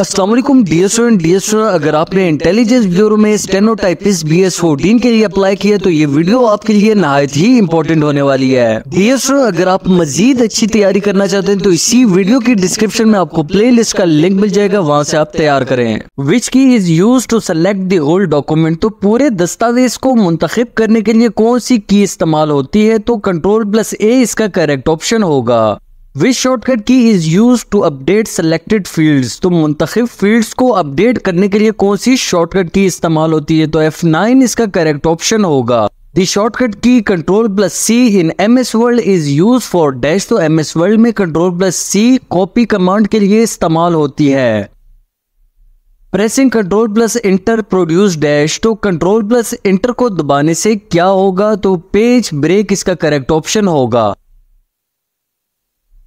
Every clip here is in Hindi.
Aslam D S and D S अगर आपने इंटेलिजेंस ब्यूरो में स्टेनोटाइपिस बी एस फोर्टीन के लिए अप्लाई किया तो ये वीडियो आपके लिए नहायत ही इम्पोर्टेंट होने वाली है डी एस अगर आप मजीद अच्छी तैयारी करना चाहते हैं तो इसी वीडियो की डिस्क्रिप्शन में आपको प्ले लिस्ट का लिंक मिल जाएगा वहाँ से आप तैयार करें which key is use to select the document तो पूरे दस्तावेज को मुंतखब करने के लिए कौन सी की इस्तेमाल होती है तो कंट्रोल प्लस ए इसका करेक्ट ऑप्शन होगा which shortcut key is use to update selected fields तो मुंतखब फील्ड्स को अपडेट करने के लिए कौन सी शॉर्टकट की इस्तेमाल होती है तो एफ नाइन इसका करेक्ट ऑप्शन होगा the shortcut key control plus C in M S Word is use for dash तो एम एस वर्ल्ड में control plus C copy command के लिए इस्तेमाल होती है pressing control plus enter produce dash तो कंट्रोल प्लस इंटर को दबाने से क्या होगा तो पेज ब्रेक इसका करेक्ट ऑप्शन होगा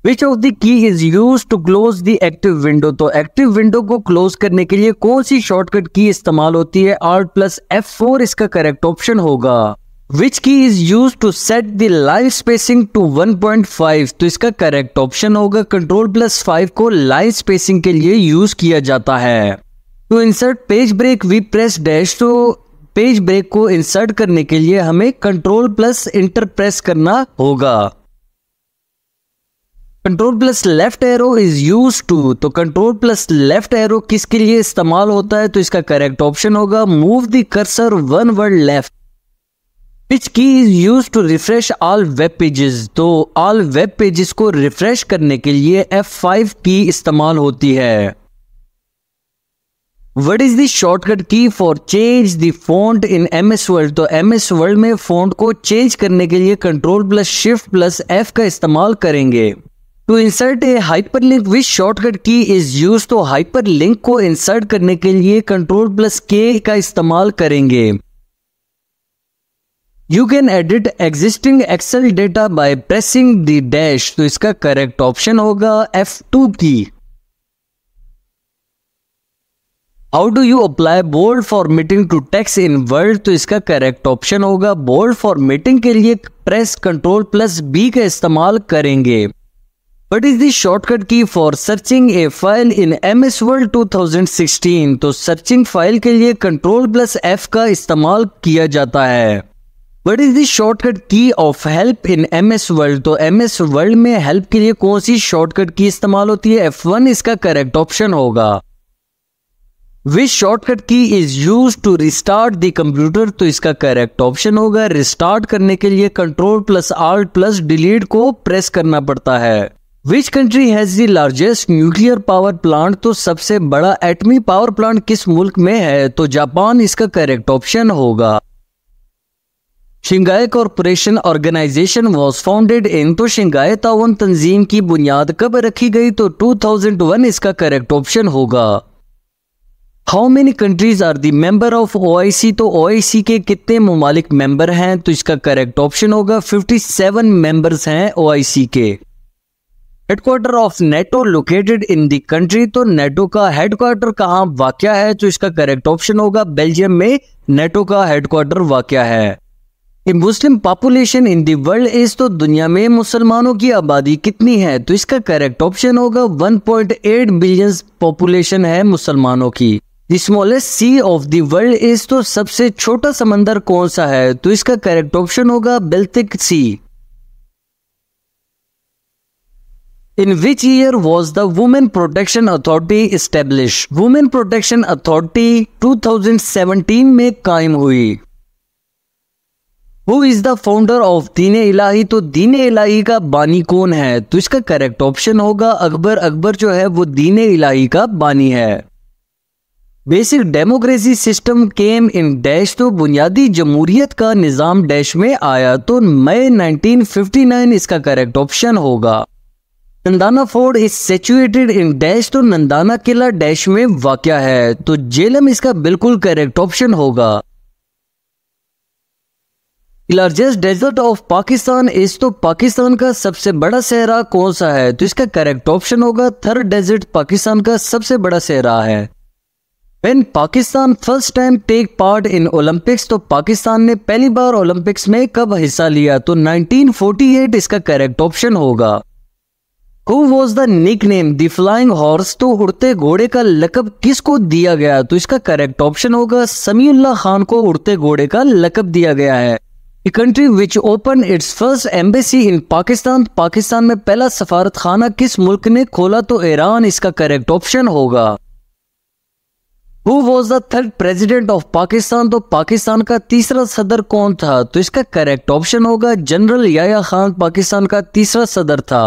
which of the key is use to close the active window तो एक्टिव विंडो को क्लोज करने के लिए कौन सी शॉर्टकट की इस्तेमाल होती है आर प्लस एफ फोर इसका करेक्ट ऑप्शन होगा which key is use to set the line spacing to 1.5 तो इसका करेक्ट ऑप्शन होगा कंट्रोल प्लस फाइव को लाइव स्पेसिंग के लिए यूज किया जाता है to insert page break we press dash तो पेज ब्रेक तो को इंसर्ट करने के लिए हमें कंट्रोल प्लस इंटर प्रेस करना होगा control plus left arrow is use to तो कंट्रोल प्लस लेफ्ट एरो किसके लिए इस्तेमाल होता है तो इसका करेक्ट ऑप्शन होगा move the cursor one word left which key is use to refresh all web pages तो ऑल वेब पेजेस को रिफ्रेश करने के लिए एफ फाइव की इस्तेमाल होती है what is the shortcut key for change the font in M S Word तो एम एस वर्ल्ड में फोन्ट को चेंज करने के लिए control plus shift plus F का इस्तेमाल करेंगे to insert a hyperlink which shortcut key is use तो हाइपर लिंक को इंसर्ट करने के लिए कंट्रोल प्लस के का इस्तेमाल करेंगे you can edit existing Excel data by pressing the dash तो इसका करेक्ट ऑप्शन होगा F two key how do you apply bold formatting to text in world तो इसका करेक्ट ऑप्शन होगा बोल्ड फॉर्मेटिंग के लिए प्रेस कंट्रोल प्लस बी का इस्तेमाल करेंगे what is shortcut key for searching a file in M S Word two thousand sixteen तो सर्चिंग फाइल के लिए कंट्रोल प्लस एफ का इस्तेमाल किया जाता है what is the shortcut key of help in M S Word तो एम एस वर्ल्ड में हेल्प के लिए कौन सी शॉर्टकट की इस्तेमाल होती है एफ वन इसका करेक्ट ऑप्शन होगा which shortcut key is use to restart the computer तो इसका करेक्ट ऑप्शन होगा रिस्टार्ट करने के लिए control plus alt plus delete को प्रेस करना पड़ता है which country has the largest nuclear power plant तो सबसे बड़ा एटमी पावर प्लांट किस मुल्क में है तो जापान इसका करेक्ट ऑप्शन होगा Shanghai corporation organisation was founded in तो शिंगाई तावन तंजीम की बुनियाद कब रखी गई तो 2001 इसका करेक्ट ऑप्शन होगा how many countries are the member of O तो ओ के कितने ममालिक मेंबर हैं तो इसका करेक्ट ऑप्शन होगा 57 मेंबर्स हैं ओ के headquarter of NATO located in the country तो नेटो का हेडक्वार्टर कहा वाक्य है तो इसका करेक्ट ऑप्शन होगा बेल्जियम में नेटो का हेडक्वार्टर वाक्य है Muslim population in the world is तो दुनिया में मुसलमानों की आबादी कितनी है तो इसका करेक्ट ऑप्शन होगा 1.8 बिलियन पॉपुलेशन है मुसलमानों की the smallest sea of the world is तो सबसे छोटा समंदर कौन सा है तो इसका करेक्ट ऑप्शन होगा Baltic sea In which year was the Women Protection Authority established? Women Protection Authority 2017 में कायम हुई Who is the founder of Din Ilahi तो दीन इलाही का बानी कौन है तो इसका करेक्ट ऑप्शन होगा अकबर अकबर जो है वो दीन इलाही का बानी है basic democracy system came in dash तो बुनियादी जमहूरियत का निज़ाम डैश में आया तो मई 1959 इसका करेक्ट ऑप्शन होगा Nandana fort is situated in dash तो नंदाना किला डैश में वाक़ है तो जेलम इसका बिल्कुल करेक्ट ऑप्शन होगा largest desert of Pakistan is तो पाकिस्तान का सबसे बड़ा सहरा कौन सा है तो इसका करेक्ट ऑप्शन होगा थर्ड डेजर्ट पाकिस्तान का सबसे बड़ा सहरा है when Pakistan first time take part in Olympics तो पाकिस्तान ने पहली बार ओलंपिक्स में कब हिस्सा लिया तो 1948 इसका करेक्ट ऑप्शन होगा who was the nickname the flying horse तो उड़ते घोड़े का लकब किसको दिया गया तो इसका करेक्ट ऑप्शन होगा समीउल्ला खान को उड़ते घोड़े का लकब दिया गया है A country which opened its first embassy in Pakistan में पहला सफारत खाना किस मुल्क ने खोला तो ईरान इसका करेक्ट ऑप्शन होगा who was the third president of Pakistan तो पाकिस्तान का तीसरा सदर कौन था तो इसका करेक्ट ऑप्शन होगा जनरल याया खान पाकिस्तान का तीसरा सदर था